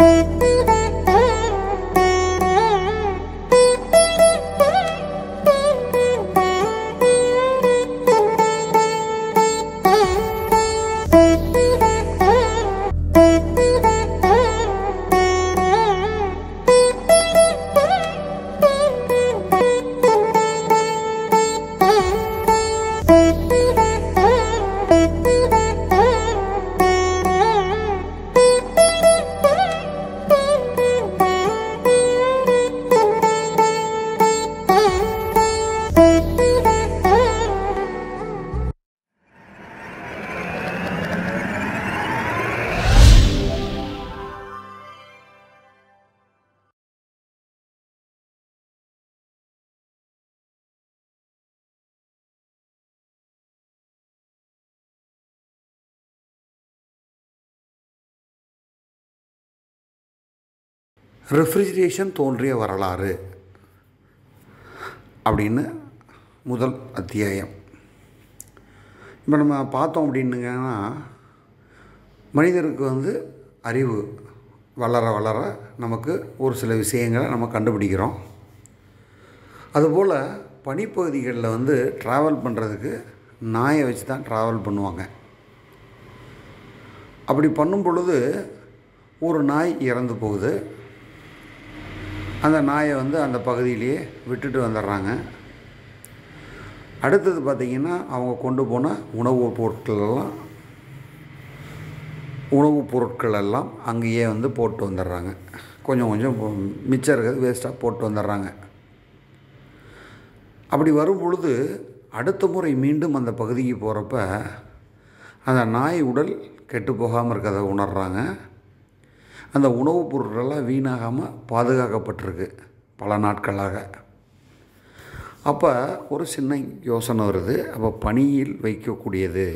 Música refrigeration தோன்றிய வரலாறு அப்படின்னு முதல் அத்தியாயம் இப்போ நம்ம பார்த்தோம் அப்படின்னுங்கன்னா மனிதருக்கு வந்து அறிவு வளர வளர நமக்கு ஒரு சில விஷயங்களை நம்ம கண்டுபிடிக்கிறோம் அதுபோல் பனிப்பகுதிகளில் வந்து ட்ராவல் பண்ணுறதுக்கு நாயை வச்சு தான் ட்ராவல் பண்ணுவாங்க அப்படி பண்ணும் பொழுது ஒரு நாய் இறந்து போகுது அந்த நாயை வந்து அந்த பகுதியிலேயே விட்டுட்டு வந்துடுறாங்க அடுத்தது பார்த்திங்கன்னா அவங்க கொண்டு போன உணவு பொருட்களெல்லாம் உணவுப் பொருட்கள் எல்லாம் அங்கேயே வந்து போட்டு வந்துடுறாங்க கொஞ்சம் கொஞ்சம் மிச்சம் இருக்கிறது வேஸ்ட்டாக போட்டு வந்துடுறாங்க அப்படி வரும் பொழுது அடுத்த முறை மீண்டும் அந்த பகுதிக்கு போகிறப்ப அந்த நாய் உடல் கெட்டு போகாமல் இருக்கிறத உணர்கிறாங்க அந்த உணவுப் பொருட்களெல்லாம் வீணாகாமல் பாதுகாக்கப்பட்டிருக்கு பல நாட்களாக அப்போ ஒரு சின்ன யோசனை வருது அப்போ பனியில் வைக்கக்கூடியது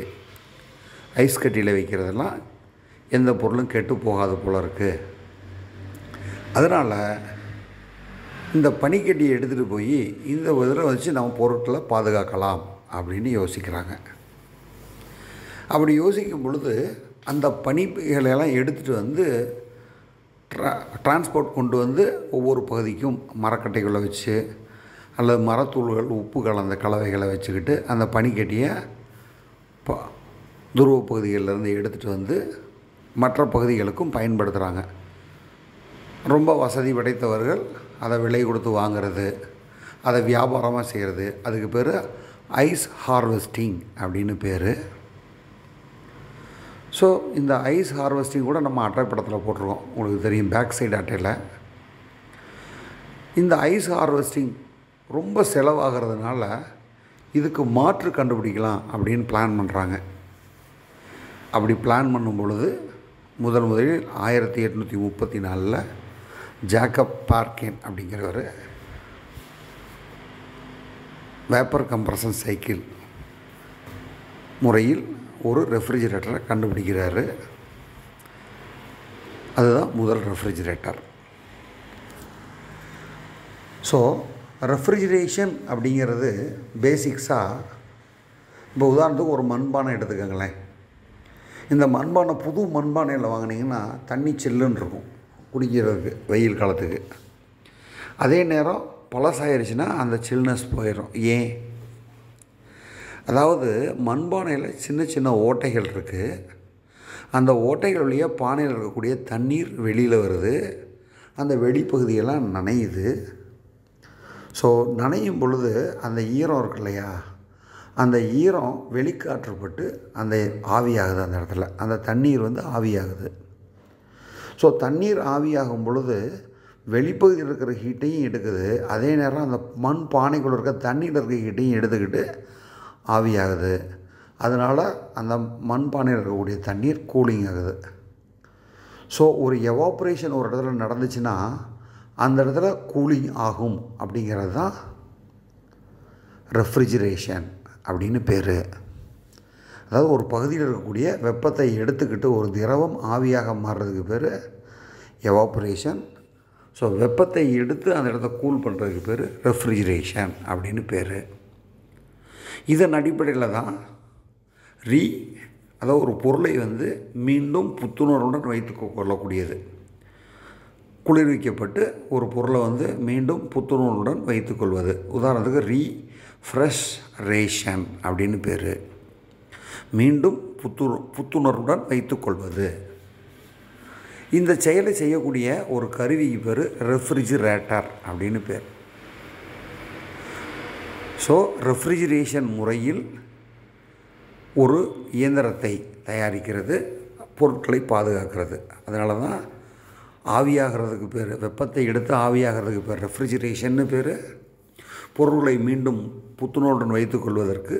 ஐஸ் கட்டியில் வைக்கிறதெல்லாம் எந்த பொருளும் கெட்டு போகாது போல் இருக்குது அதனால் இந்த பனிக்கட்டியை எடுத்துகிட்டு போய் இந்த இதில் வச்சு நம்ம பொருட்களை பாதுகாக்கலாம் அப்படின்னு யோசிக்கிறாங்க அப்படி யோசிக்கும் பொழுது அந்த பனிகளெல்லாம் எடுத்துகிட்டு வந்து ட்ரா டிரான்ஸ்போர்ட் கொண்டு வந்து ஒவ்வொரு பகுதிக்கும் மரக்கட்டைகளை வச்சு அல்லது மரத்தூள்கள் உப்பு கலந்த கலவைகளை வச்சுக்கிட்டு அந்த பனிக்கட்டியை ப துருவ பகுதிகளிலேருந்து எடுத்துகிட்டு வந்து மற்ற பகுதிகளுக்கும் பயன்படுத்துகிறாங்க ரொம்ப வசதி படைத்தவர்கள் அதை விலை கொடுத்து வாங்கிறது அதை வியாபாரமாக செய்கிறது அதுக்கு பேர் ஐஸ் ஹார்வெஸ்டிங் அப்படின்னு பேர் ஸோ இந்த ஐஸ் ஹார்வெஸ்டிங் கூட நம்ம அட்டை படத்தில் போட்டிருக்கோம் உங்களுக்கு தெரியும் பேக் சைடு அட்டையில் இந்த ஐஸ் ஹார்வெஸ்டிங் ரொம்ப செலவாகிறதுனால இதுக்கு மாற்று கண்டுபிடிக்கலாம் அப்படின்னு பிளான் பண்ணுறாங்க அப்படி பிளான் பண்ணும் பொழுது முதல் முதலில் ஆயிரத்தி எட்நூற்றி முப்பத்தி நாலில் ஜாக்கப் பார்க்கேன் அப்படிங்கிறவர் வேப்பர் கம்ப்ரஷன் சைக்கிள் முறையில் ஒரு ரெஃப்ரிஜிரேட்டரை கண்டுபிடிக்கிறாரு அதுதான் முதல் ரெஃப்ரிஜிரேட்டர் ஸோ ரெஃப்ரிஜிரேஷன் அப்படிங்கிறது பேசிக்ஸாக இப்போ உதாரணத்துக்கு ஒரு மண்பானை எடுத்துக்கோங்களேன் இந்த மண்பானை புது மண்பானையில் வாங்கினீங்கன்னா தண்ணி சில்லுன்னு இருக்கும் குடிக்கிறதுக்கு வெயில் காலத்துக்கு அதே நேரம் பழசாயிருச்சுன்னா அந்த சில்னஸ் போயிடும் ஏன் அதாவது மண்பானையில் சின்ன சின்ன ஓட்டைகள் இருக்குது அந்த ஓட்டைகள் வழியாக பானையில் இருக்கக்கூடிய தண்ணீர் வெளியில் வருது அந்த வெளிப்பகுதியெல்லாம் நனையுது ஸோ நனையும் பொழுது அந்த ஈரம் இருக்கு இல்லையா அந்த ஈரம் வெளிக்காற்றப்பட்டு அந்த ஆவியாகுது அந்த இடத்துல அந்த தண்ணீர் வந்து ஆவியாகுது ஸோ தண்ணீர் ஆவியாகும் பொழுது வெளிப்பகுதியில் இருக்கிற ஹீட்டையும் எடுக்குது அதே நேரம் அந்த மண் பானைக்குள்ளே இருக்க தண்ணியில் இருக்கிற ஹீட்டையும் எடுத்துக்கிட்டு ஆவியாகுது அதனால் அந்த மண்பானையில் இருக்கக்கூடிய தண்ணீர் கூலிங் ஆகுது ஸோ ஒரு எவாப்ரேஷன் ஒரு இடத்துல நடந்துச்சுன்னா அந்த இடத்துல கூலிங் ஆகும் அப்படிங்கிறது தான் ரெஃப்ரிஜிரேஷன் அப்படின்னு பேர் அதாவது ஒரு பகுதியில் இருக்கக்கூடிய வெப்பத்தை எடுத்துக்கிட்டு ஒரு திரவம் ஆவியாக மாறுறதுக்கு பேர் எவாப்ரேஷன் ஸோ வெப்பத்தை எடுத்து அந்த இடத்த கூல் பண்ணுறதுக்கு பேர் ரெஃப்ரிஜிரேஷன் அப்படின்னு பேர் இதன் அடிப்படையில் தான் ரீ அதாவது ஒரு பொருளை வந்து மீண்டும் புத்துணர்வுடன் வைத்து கொள்ளக்கூடியது குளிர்விக்கப்பட்டு ஒரு பொருளை வந்து மீண்டும் புத்துணர்வுடன் வைத்துக்கொள்வது உதாரணத்துக்கு ரீ ஃப்ரெஷ் ரேஷன் அப்படின்னு பேர் மீண்டும் புத்து புத்துணர்வுடன் வைத்துக்கொள்வது இந்த செயலை செய்யக்கூடிய ஒரு கருவிக்கு பேர் ரெஃப்ரிஜிரேட்டர் அப்படின்னு பேர் ஸோ ரெஃப்ரிஜிரேஷன் முறையில் ஒரு இயந்திரத்தை தயாரிக்கிறது பொருட்களை பாதுகாக்கிறது அதனால தான் ஆவியாகிறதுக்கு பேர் வெப்பத்தை எடுத்து ஆவியாகிறதுக்கு பேர் ரெஃப்ரிஜிரேஷன்னு பேர் பொருட்களை மீண்டும் புத்துணர்வுடன் வைத்துக்கொள்வதற்கு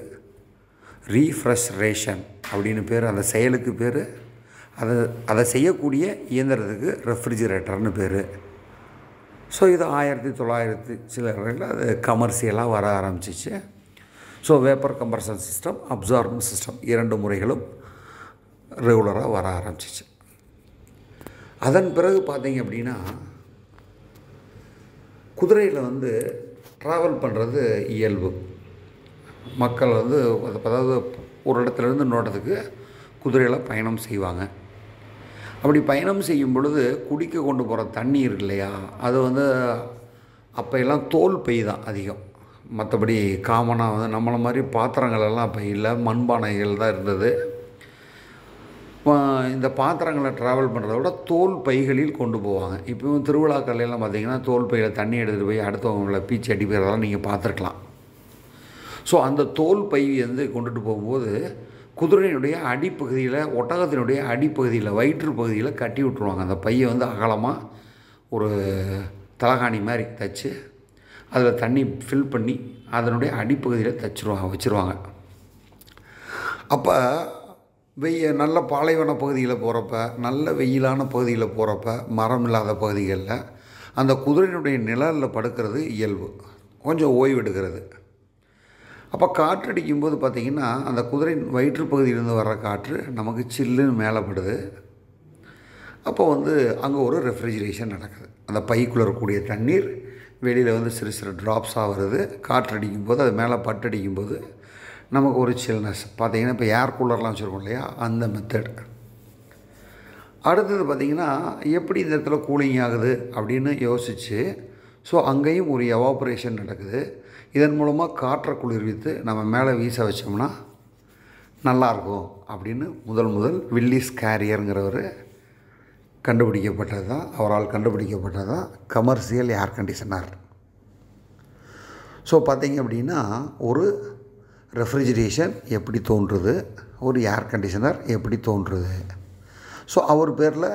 ரீஃப்ரெஷ்ரேஷன் அப்படின்னு பேர் அந்த செயலுக்கு பேர் அதை அதை செய்யக்கூடிய இயந்திரத்துக்கு ரெஃப்ரிஜிரேட்டர்னு பேர் ஸோ இது ஆயிரத்தி தொள்ளாயிரத்தி சிலரில் அது கமர்ஷியலாக வர ஆரம்பிச்சிச்சு so vapour compression system absorption system இரண்டு முறைகளும் ரெகுலராக வர ஆரம்பிச்சிச்சு அதன் பிறகு பார்த்தீங்க அப்படின்னா குதிரையில் வந்து ட்ராவல் பண்ணுறது இயல்பு மக்கள் வந்து அதாவது ஒரு இடத்துலேருந்து இன்னொரு இடத்துக்கு குதிரையில் பயணம் செய்வாங்க அப்படி பயணம் செய்யும் பொழுது குடிக்க கொண்டு போகிற தண்ணி இருக்கு இல்லையா அது வந்து அப்போ எல்லாம் தோல் பை தான் அதிகம் மற்றபடி காமனாக வந்து நம்மளை மாதிரி பாத்திரங்கள் எல்லாம் அப்போ இல்லை மண்பானைகள் தான் இருந்தது இந்த பாத்திரங்களை ட்ராவல் பண்ணுறத விட தோல் பைகளில் கொண்டு போவாங்க இப்போவும் திருவிழாக்கள்லாம் பார்த்திங்கன்னா தோல் பையில் தண்ணி எடுத்துகிட்டு போய் அடுத்தவங்கள பீச்சு அடிப்பதெல்லாம் நீங்கள் பார்த்துருக்கலாம் ஸோ அந்த தோல் பை வந்து கொண்டுட்டு போகும்போது குதிரையினுடைய அடிப்பகுதியில் ஒட்டகத்தினுடைய அடிப்பகுதியில் வயிற்று பகுதியில் கட்டி விட்ருவாங்க அந்த பையை வந்து அகலமாக ஒரு தலகாணி மாதிரி தைச்சு அதில் தண்ணி ஃபில் பண்ணி அதனுடைய அடிப்பகுதியில் தைச்சிருவாங்க வச்சுருவாங்க அப்போ வெய்ய நல்ல பாலைவன பகுதியில் போகிறப்ப நல்ல வெயிலான பகுதியில் போகிறப்ப மரம் இல்லாத பகுதிகளில் அந்த குதிரையினுடைய நிழலில் படுக்கிறது இயல்பு கொஞ்சம் ஓய்வு எடுக்கிறது அப்போ காற்று அடிக்கும்போது பார்த்திங்கன்னா அந்த குதிரை வயிற்று பகுதியிலிருந்து வர்ற காற்று நமக்கு சில்லுன்னு மேலப்படுது அப்போ வந்து அங்கே ஒரு ரெஃப்ரிஜரேஷன் நடக்குது அந்த பைக்குள்ள இருக்கக்கூடிய தண்ணீர் வெளியில் வந்து சிறு சிறு ட்ராப்ஸாக வருது காற்று அடிக்கும்போது அது மேலே பட்டு அடிக்கும்போது நமக்கு ஒரு சில்னஸ் பார்த்திங்கன்னா இப்போ ஏர் கூலர்லாம் வச்சுருக்கோம் இல்லையா அந்த மெத்தட் அடுத்தது பார்த்திங்கன்னா எப்படி இந்த இடத்துல கூலிங் ஆகுது அப்படின்னு யோசித்து ஸோ அங்கேயும் ஒரு எவாப்ரேஷன் நடக்குது இதன் மூலமாக காற்றை குளிர்வித்து நம்ம மேலே வீச வச்சோம்னா நல்லாயிருக்கும் அப்படின்னு முதல் முதல் வில்லிஸ் கேரியருங்கிறவர் கண்டுபிடிக்கப்பட்டது தான் அவரால் கண்டுபிடிக்கப்பட்டது தான் கமர்ஷியல் ஏர் கண்டிஷனர் ஸோ பார்த்திங்க அப்படின்னா ஒரு ரெஃப்ரிஜிரேஷன் எப்படி தோன்றுது ஒரு ஏர் கண்டிஷனர் எப்படி தோன்றுது ஸோ அவர் பேரில்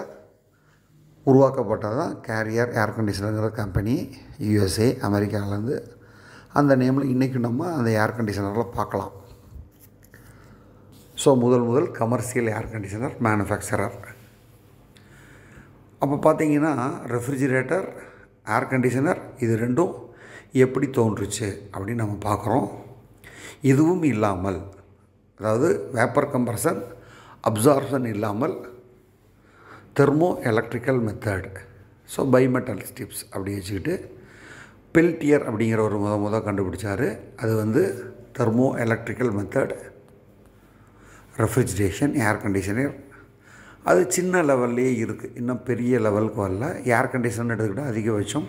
உருவாக்கப்பட்டது தான் கேரியர் ஏர் கண்டிஷனருங்கிற கம்பெனி யுஎஸ்ஏ அமெரிக்காவிலேருந்து அந்த நேமில் இன்றைக்கும் நம்ம அந்த ஏர் கண்டிஷனரில் பார்க்கலாம் ஸோ முதல் முதல் கமர்ஷியல் ஏர் கண்டிஷனர் மேனுஃபேக்சரர் அப்போ பார்த்தீங்கன்னா ரெஃப்ரிஜிரேட்டர் ஏர் கண்டிஷனர் இது ரெண்டும் எப்படி தோன்றுச்சு அப்படின்னு நம்ம பார்க்குறோம் இதுவும் இல்லாமல் அதாவது வேப்பர் கம்ப்ரஷன் அப்சார்ப்ஷன் இல்லாமல் thermo electrical method so bimetal strips அப்படி வச்சுக்கிட்டு பெல்டியர் அப்படிங்கிற ஒரு முத முத கண்டுபிடிச்சார் அது வந்து thermo electrical method refrigeration air conditioner அது சின்ன லெவல்லையே இருக்குது இன்னும் பெரிய லெவலுக்கு வரல ஏர் கண்டிஷன் எடுத்துக்கிட்டால் அதிகபட்சம்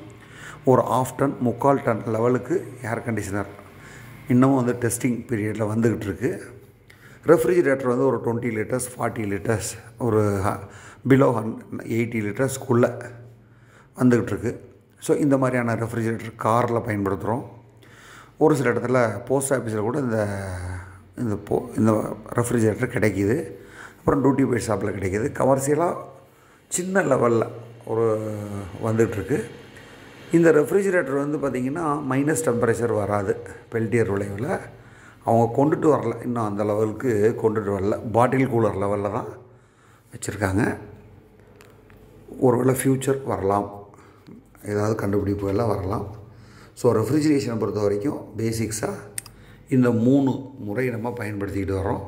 ஒரு ஆஃப் டன் முக்கால் டன் லெவலுக்கு ஏர் கண்டிஷனர் இன்னமும் வந்து டெஸ்டிங் பீரியடில் வந்துக்கிட்டு இருக்குது ரெஃப்ரிஜிரேட்டர் வந்து ஒரு டுவெண்ட்டி லிட்டர்ஸ் ஃபார்ட்டி லிட்டர்ஸ் ஒரு பிலோ ஹன் எயிட்டி லிட்டர்ஸ்க்குள்ளே வந்துக்கிட்டுருக்கு ஸோ இந்த மாதிரியான ரெஃப்ரிஜிரேட்டர் காரில் பயன்படுத்துகிறோம் ஒரு சில இடத்துல போஸ்ட் ஆஃபீஸில் கூட இந்த இந்த போ இந்த ரெஃப்ரிஜரேட்டர் கிடைக்கிது அப்புறம் டியூட்டி பேட் ஷாப்பில் கிடைக்கிது கமர்ஷியலாக சின்ன லெவலில் ஒரு வந்துகிட்ருக்கு இந்த ரெஃப்ரிஜரேட்டர் வந்து பார்த்திங்கன்னா மைனஸ் டெம்பரேச்சர் வராது பெல்டியர் விளைவில் அவங்க கொண்டுட்டு வரல இன்னும் அந்த லெவலுக்கு கொண்டுட்டு வரல பாட்டில் கூலர் லெவலில் தான் வச்சுருக்காங்க ஒருவேளை ஃப்யூச்சர் வரலாம் ஏதாவது கண்டுபிடிப்பு எல்லாம் வரலாம் ஸோ ரெஃப்ரிஜிரேஷனை பொறுத்த வரைக்கும் பேசிக்ஸாக இந்த மூணு முறை நம்ம பயன்படுத்திக்கிட்டு வரோம்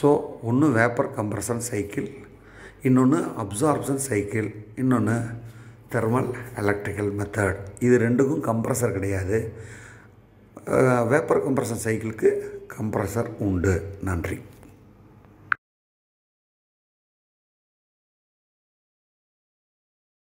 ஸோ ஒன்று வேப்பர் கம்ப்ரஷன் சைக்கிள் இன்னொன்று அப்சார்ப்ஷன் சைக்கிள் இன்னொன்று தெர்மல் எலக்ட்ரிக்கல் மெத்தட் இது ரெண்டுக்கும் கம்ப்ரஸர் கிடையாது வேப்பர் கம்ப்ரஷன் சைக்கிளுக்கு கம்ப்ரஸர் உண்டு நன்றி